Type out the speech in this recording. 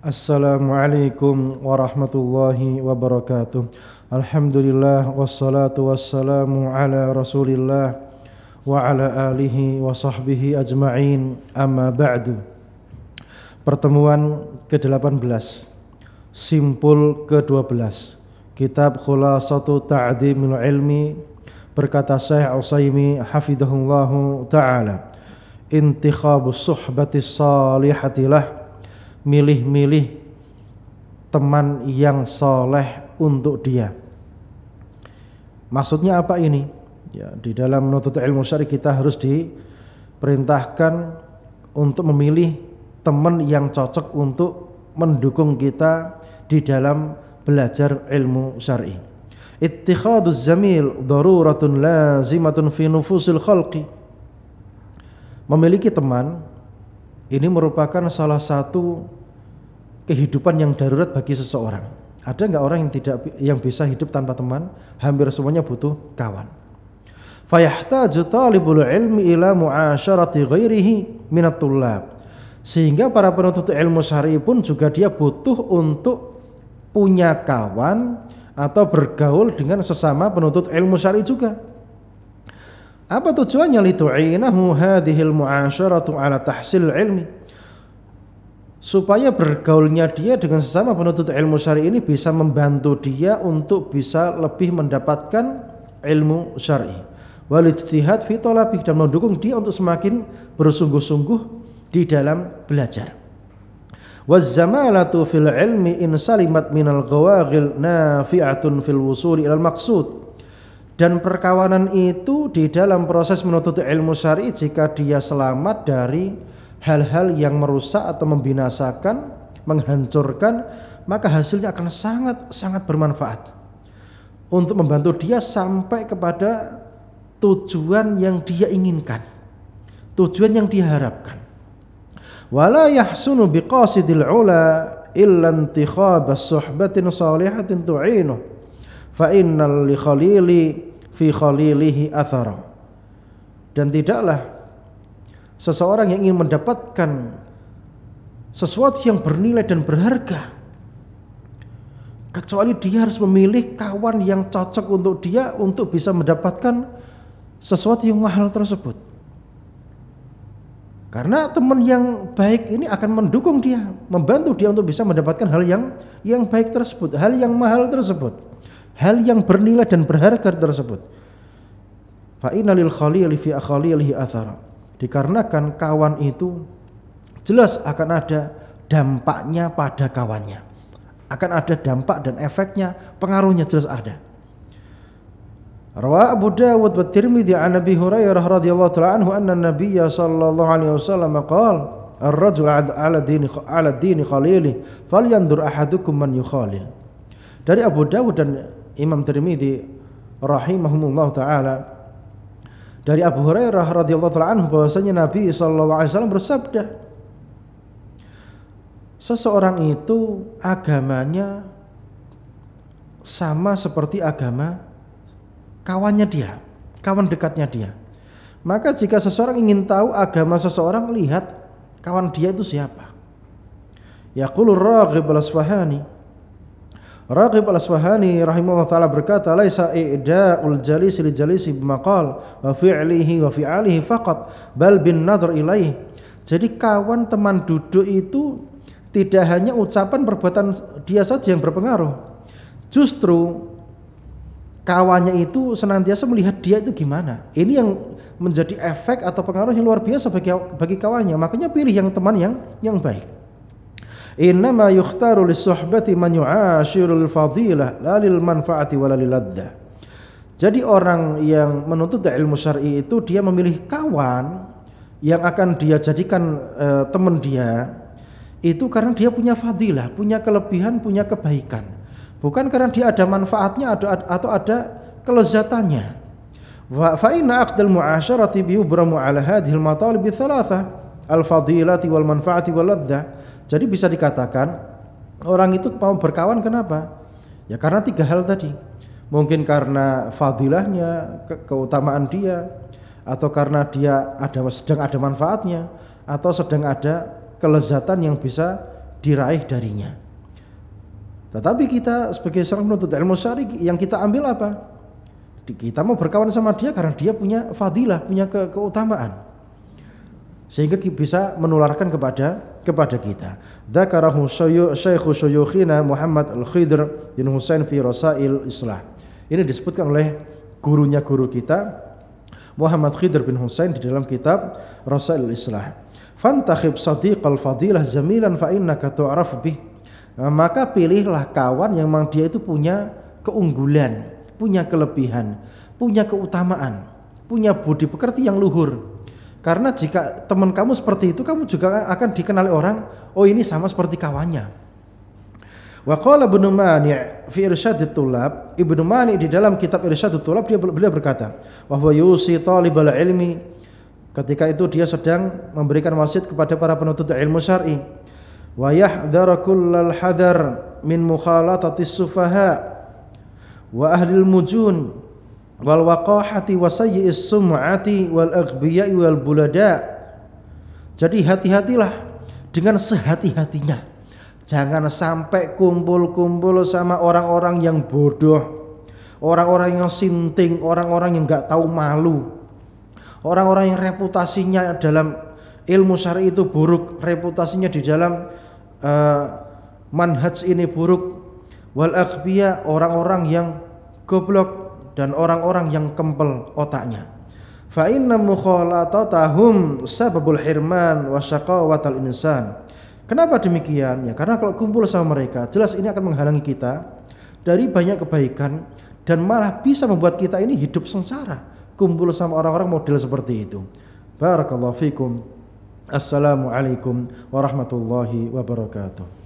Assalamualaikum warahmatullahi wabarakatuh. Alhamdulillah wassalatu wassalamu ala Rasulillah wa ala alihi wa sahbihi ajma'in. Amma ba'du. Pertemuan ke-18. Simpul ke-12. Kitab Khulasatu Ta'dimil Ilmi berkata Syekh Utsaimin hafidahullahu taala. Intikhabus suhbatis salihatilah milih-milih teman yang soleh untuk dia. Maksudnya apa ini? Ya, di dalam menuntut ilmu syar'i kita harus diperintahkan untuk memilih teman yang cocok untuk mendukung kita di dalam belajar ilmu syar'i. Ittikhadu zamil daruratun lazimatun fi nufusil khalqi. Memiliki teman ini merupakan salah satu kehidupan yang darurat bagi seseorang. Ada nggak orang yang tidak yang bisa hidup tanpa teman? Hampir semuanya butuh kawan. Fayahtaju talibul ilmi ila mu'asyarati ghairihi Sehingga para penuntut ilmu syar'i pun juga dia butuh untuk punya kawan atau bergaul dengan sesama penuntut ilmu syar'i juga. Apa tujuannya litu'inahu hadhil mu'asyaratu ala tahsil ilmi? Supaya bergaulnya dia dengan sesama penuntut ilmu syar'i ini bisa membantu dia untuk bisa lebih mendapatkan ilmu syar'i. Wal ijtihad fi talabih dan mendukung dia untuk semakin bersungguh-sungguh di dalam belajar. Wazamalatu fil ilmi in salimat minal ghawaghil nafi'atun fil wusuli ilal maksud dan perkawanan itu di dalam proses menuntut ilmu syari jika dia selamat dari hal-hal yang merusak atau membinasakan, menghancurkan, maka hasilnya akan sangat sangat bermanfaat untuk membantu dia sampai kepada tujuan yang dia inginkan, tujuan yang diharapkan. Wala yahsunu biqasidil ula illa intikhab suhbatin salihatin tu'inu fa innal li khalili fi khalilihi athara. Dan tidaklah seseorang yang ingin mendapatkan sesuatu yang bernilai dan berharga kecuali dia harus memilih kawan yang cocok untuk dia untuk bisa mendapatkan sesuatu yang mahal tersebut. Karena teman yang baik ini akan mendukung dia, membantu dia untuk bisa mendapatkan hal yang yang baik tersebut, hal yang mahal tersebut hal yang bernilai dan berharga tersebut. Fa innalil khalili fi akhalilihi athara. Dikarenakan kawan itu jelas akan ada dampaknya pada kawannya. Akan ada dampak dan efeknya, pengaruhnya jelas ada. Rawa Abu Dawud wa Tirmidzi an Abi Hurairah radhiyallahu taala anhu anna Nabiy sallallahu alaihi wasallam qala Ar-rajul ala dini ala dini khalilih falyandur ahadukum man yukhalil. Dari Abu Dawud dan Imam Tirmidzi rahimahumullah taala dari Abu Hurairah radhiyallahu taala anhu bahwasanya Nabi sallallahu alaihi wasallam bersabda Seseorang itu agamanya sama seperti agama kawannya dia, kawan dekatnya dia. Maka jika seseorang ingin tahu agama seseorang, lihat kawan dia itu siapa. Yaqulur raghib al-Asfahani Raqib al-Asfahani rahimahullah taala berkata, "Laisa i'da'ul jalis li jalisi bimakal wa fi'lihi wa fi'alihi faqat, bal bin nadhr ilaih." Jadi kawan teman duduk itu tidak hanya ucapan perbuatan dia saja yang berpengaruh. Justru kawannya itu senantiasa melihat dia itu gimana. Ini yang menjadi efek atau pengaruh yang luar biasa bagi bagi kawannya. Makanya pilih yang teman yang yang baik innama yukhtaru lisuhbati man yu'ashirul fadilah la lil manfaati wala lil jadi orang yang menuntut ilmu syar'i itu dia memilih kawan yang akan dia jadikan uh, teman dia itu karena dia punya fadilah, punya kelebihan, punya kebaikan. Bukan karena dia ada manfaatnya ada, atau ada kelezatannya. Wa fa inna aqdal mu'asyarati bi yubramu ala hadhil matalib thalatha al-fadilati wal manfaati wal ladzah jadi bisa dikatakan orang itu mau berkawan kenapa? Ya karena tiga hal tadi. Mungkin karena fadilahnya, ke keutamaan dia, atau karena dia ada sedang ada manfaatnya, atau sedang ada kelezatan yang bisa diraih darinya. Tetapi kita sebagai seorang penuntut ilmu syari yang kita ambil apa? Kita mau berkawan sama dia karena dia punya fadilah, punya ke keutamaan. Sehingga bisa menularkan kepada kepada kita. Dzakarahu Syekh Syuyukhina Muhammad Al-Khidr bin Husain fi Rasail Islah. Ini disebutkan oleh gurunya guru kita Muhammad Khidr bin Husain di dalam kitab Rasail Islah. Fantakhib sadiqal fadilah zamilan fa innaka tu'raf bih. Eh, maka pilihlah kawan yang memang dia itu punya keunggulan, punya kelebihan, punya keutamaan, punya budi pekerti yang luhur. Karena jika teman kamu seperti itu, kamu juga akan dikenali orang, oh ini sama seperti kawannya. Wa qala Ibnu Mani' fi Irsyadut tulab, Ibnu Mani' di dalam kitab Irsyadut tulab dia beliau berkata, wa huwa yusi talibal ilmi ketika itu dia sedang memberikan wasiat kepada para penuntut ilmu syar'i. Wa yahdhar kullal hadar min mukhalatati sufaha wa al mujun wal waqahati wasayyi'is sum'ati wal aghbiya'i wal bulada jadi hati-hatilah dengan sehati-hatinya jangan sampai kumpul-kumpul sama orang-orang yang bodoh orang-orang yang sinting orang-orang yang nggak tahu malu orang-orang yang reputasinya dalam ilmu syari itu buruk reputasinya di dalam uh, manhaj ini buruk wal akhbiya orang-orang yang goblok dan orang-orang yang kempel otaknya. Fa inna mukhalatatahum sababul hirman wa syaqawatal insan. Kenapa demikian? Ya karena kalau kumpul sama mereka, jelas ini akan menghalangi kita dari banyak kebaikan dan malah bisa membuat kita ini hidup sengsara. Kumpul sama orang-orang model seperti itu. Barakallahu fikum. Assalamualaikum warahmatullahi wabarakatuh.